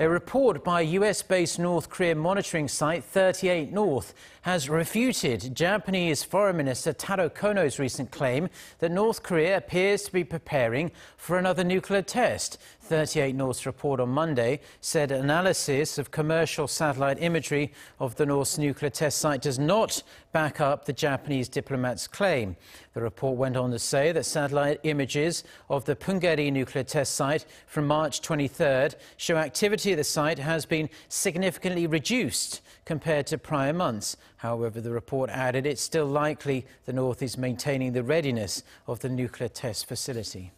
A report by US based North Korean monitoring site 38 North has refuted Japanese Foreign Minister Taro Kono's recent claim that North Korea appears to be preparing for another nuclear test. 38 North's report on Monday said analysis of commercial satellite imagery of the North's nuclear test site does not back up the Japanese diplomat's claim. The report went on to say that satellite images of the Punggye nuclear test site from March 23rd show activity activity at the site has been significantly reduced compared to prior months. However, the report added it's still likely the North is maintaining the readiness of the nuclear test facility.